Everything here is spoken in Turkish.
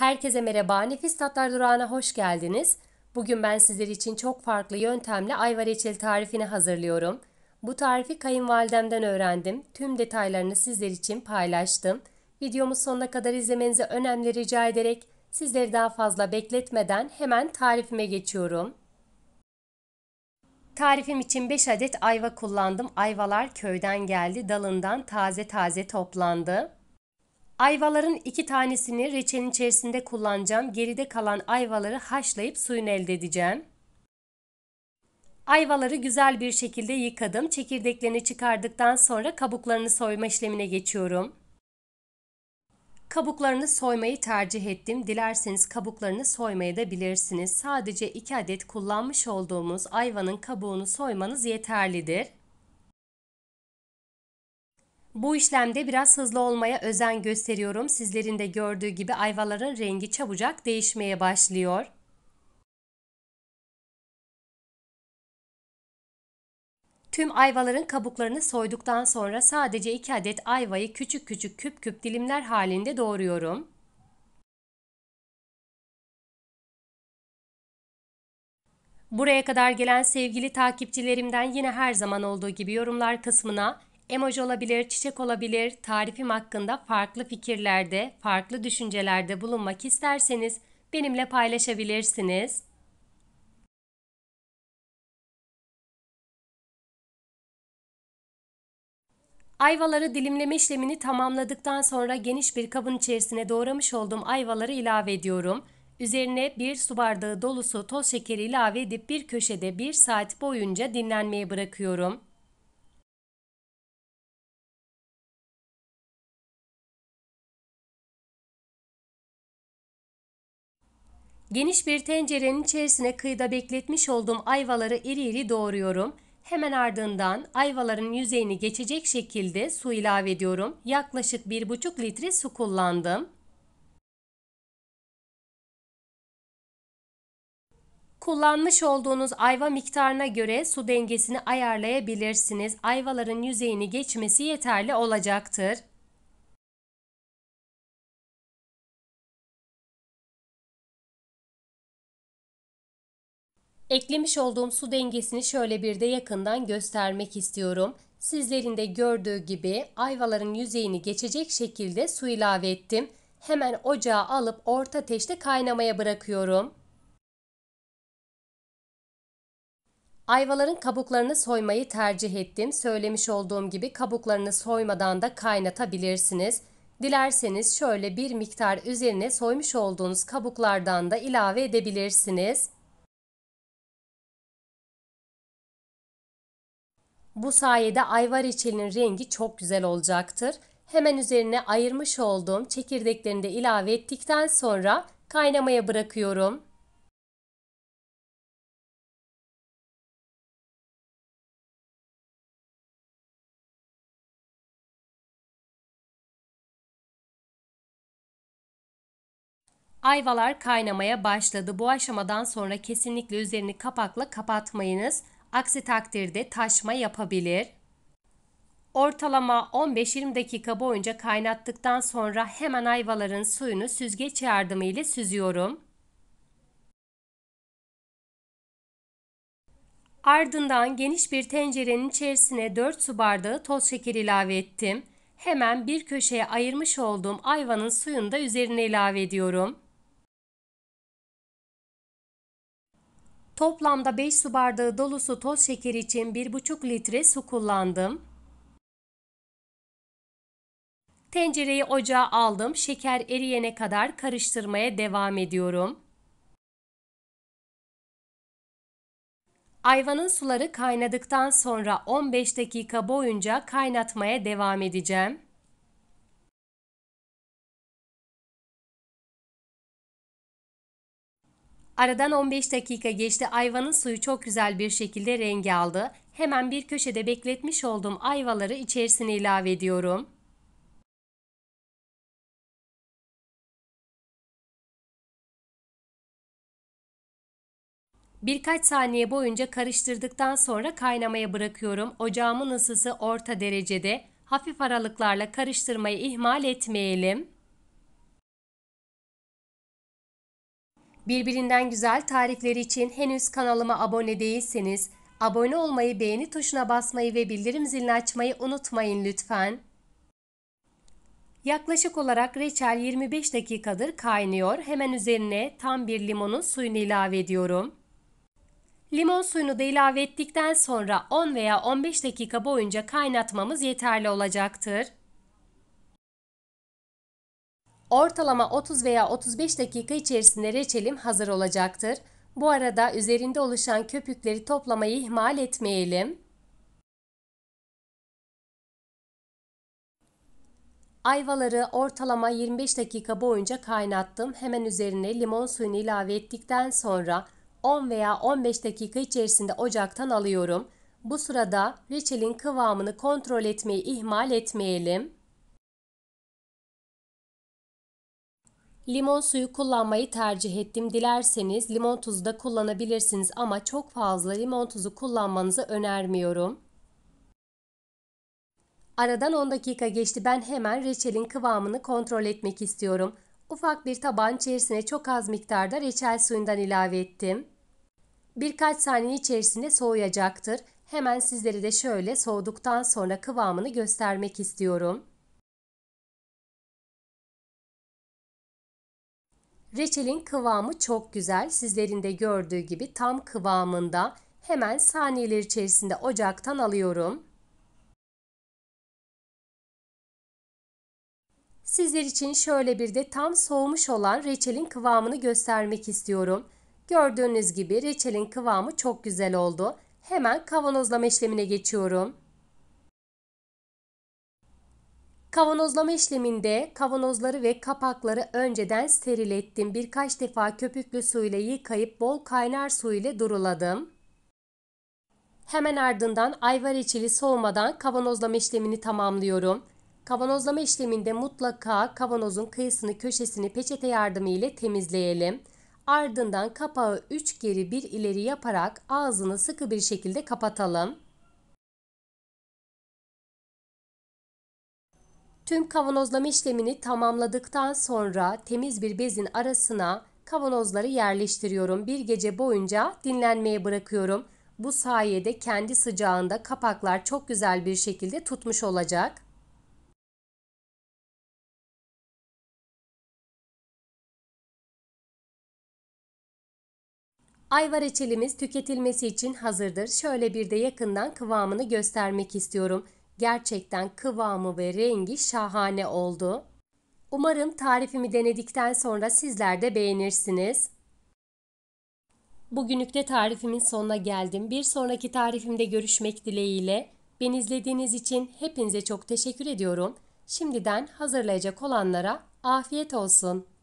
Herkese merhaba, Nefis Tatlar Durağı'na hoş geldiniz. Bugün ben sizler için çok farklı yöntemle ayva reçeli tarifini hazırlıyorum. Bu tarifi kayınvalidemden öğrendim. Tüm detaylarını sizler için paylaştım. Videomu sonuna kadar izlemenizi önemli rica ederek sizleri daha fazla bekletmeden hemen tarifime geçiyorum. Tarifim için 5 adet ayva kullandım. Ayvalar köyden geldi, dalından taze taze toplandı. Ayvaların iki tanesini reçelin içerisinde kullanacağım. Geride kalan ayvaları haşlayıp suyunu elde edeceğim. Ayvaları güzel bir şekilde yıkadım. Çekirdeklerini çıkardıktan sonra kabuklarını soyma işlemine geçiyorum. Kabuklarını soymayı tercih ettim. Dilerseniz kabuklarını soymayı da bilirsiniz. Sadece 2 adet kullanmış olduğumuz ayvanın kabuğunu soymanız yeterlidir. Bu işlemde biraz hızlı olmaya özen gösteriyorum. Sizlerin de gördüğü gibi ayvaların rengi çabucak değişmeye başlıyor. Tüm ayvaların kabuklarını soyduktan sonra sadece 2 adet ayvayı küçük küçük küp küp dilimler halinde doğruyorum. Buraya kadar gelen sevgili takipçilerimden yine her zaman olduğu gibi yorumlar kısmına emoji olabilir, çiçek olabilir. Tarifim hakkında farklı fikirlerde, farklı düşüncelerde bulunmak isterseniz benimle paylaşabilirsiniz. Ayvaları dilimleme işlemini tamamladıktan sonra geniş bir kabın içerisine doğramış olduğum ayvaları ilave ediyorum. Üzerine bir su bardağı dolusu toz şekeri ilave edip bir köşede bir saat boyunca dinlenmeye bırakıyorum. Geniş bir tencerenin içerisine kıyıda bekletmiş olduğum ayvaları iri iri doğruyorum. Hemen ardından ayvaların yüzeyini geçecek şekilde su ilave ediyorum. Yaklaşık 1,5 litre su kullandım. Kullanmış olduğunuz ayva miktarına göre su dengesini ayarlayabilirsiniz. Ayvaların yüzeyini geçmesi yeterli olacaktır. Eklemiş olduğum su dengesini şöyle bir de yakından göstermek istiyorum. Sizlerin de gördüğü gibi ayvaların yüzeyini geçecek şekilde su ilave ettim. Hemen ocağa alıp orta ateşte kaynamaya bırakıyorum. Ayvaların kabuklarını soymayı tercih ettim. Söylemiş olduğum gibi kabuklarını soymadan da kaynatabilirsiniz. Dilerseniz şöyle bir miktar üzerine soymuş olduğunuz kabuklardan da ilave edebilirsiniz. Bu sayede ayva reçelinin rengi çok güzel olacaktır. Hemen üzerine ayırmış olduğum çekirdeklerini de ilave ettikten sonra kaynamaya bırakıyorum. Ayvalar kaynamaya başladı. Bu aşamadan sonra kesinlikle üzerini kapakla kapatmayınız. Aksi takdirde taşma yapabilir. Ortalama 15-20 dakika boyunca kaynattıktan sonra hemen ayvaların suyunu süzgeç yardımıyla süzüyorum. Ardından geniş bir tencerenin içerisine 4 su bardağı toz şeker ilave ettim. Hemen bir köşeye ayırmış olduğum ayvanın suyunu da üzerine ilave ediyorum. Toplamda 5 su bardağı dolusu toz şeker için 1,5 litre su kullandım. Tencereyi ocağa aldım. Şeker eriyene kadar karıştırmaya devam ediyorum. Ayvanın suları kaynadıktan sonra 15 dakika boyunca kaynatmaya devam edeceğim. Aradan 15 dakika geçti ayvanın suyu çok güzel bir şekilde rengi aldı. Hemen bir köşede bekletmiş olduğum ayvaları içerisine ilave ediyorum. Birkaç saniye boyunca karıştırdıktan sonra kaynamaya bırakıyorum. Ocağımın ısısı orta derecede. Hafif aralıklarla karıştırmayı ihmal etmeyelim. Birbirinden güzel tarifleri için henüz kanalıma abone değilseniz abone olmayı, beğeni tuşuna basmayı ve bildirim zilini açmayı unutmayın lütfen. Yaklaşık olarak reçel 25 dakikadır kaynıyor. Hemen üzerine tam bir limonun suyunu ilave ediyorum. Limon suyunu da ilave ettikten sonra 10 veya 15 dakika boyunca kaynatmamız yeterli olacaktır. Ortalama 30 veya 35 dakika içerisinde reçelim hazır olacaktır. Bu arada üzerinde oluşan köpükleri toplamayı ihmal etmeyelim. Ayvaları ortalama 25 dakika boyunca kaynattım. Hemen üzerine limon suyunu ilave ettikten sonra 10 veya 15 dakika içerisinde ocaktan alıyorum. Bu sırada reçelin kıvamını kontrol etmeyi ihmal etmeyelim. Limon suyu kullanmayı tercih ettim. Dilerseniz limon tuzu da kullanabilirsiniz ama çok fazla limon tuzu kullanmanızı önermiyorum. Aradan 10 dakika geçti. Ben hemen reçelin kıvamını kontrol etmek istiyorum. Ufak bir tabağın içerisine çok az miktarda reçel suyundan ilave ettim. Birkaç saniye içerisinde soğuyacaktır. Hemen sizlere de şöyle soğuduktan sonra kıvamını göstermek istiyorum. Reçelin kıvamı çok güzel. Sizlerin de gördüğü gibi tam kıvamında. Hemen saniyeler içerisinde ocaktan alıyorum. Sizler için şöyle bir de tam soğumuş olan reçelin kıvamını göstermek istiyorum. Gördüğünüz gibi reçelin kıvamı çok güzel oldu. Hemen kavanozlama işlemine geçiyorum. Kavanozlama işleminde kavanozları ve kapakları önceden steril ettim. Birkaç defa köpüklü su ile yıkayıp bol kaynar su ile duruladım. Hemen ardından ayva reçeli soğumadan kavanozlama işlemini tamamlıyorum. Kavanozlama işleminde mutlaka kavanozun kıyısını köşesini peçete yardımı ile temizleyelim. Ardından kapağı 3 geri 1 ileri yaparak ağzını sıkı bir şekilde kapatalım. Tüm kavanozlama işlemini tamamladıktan sonra temiz bir bezin arasına kavanozları yerleştiriyorum. Bir gece boyunca dinlenmeye bırakıyorum. Bu sayede kendi sıcağında kapaklar çok güzel bir şekilde tutmuş olacak. Ayva reçelimiz tüketilmesi için hazırdır. Şöyle bir de yakından kıvamını göstermek istiyorum. Gerçekten kıvamı ve rengi şahane oldu. Umarım tarifimi denedikten sonra sizler de beğenirsiniz. Bugünlük de tarifimin sonuna geldim. Bir sonraki tarifimde görüşmek dileğiyle. Beni izlediğiniz için hepinize çok teşekkür ediyorum. Şimdiden hazırlayacak olanlara afiyet olsun.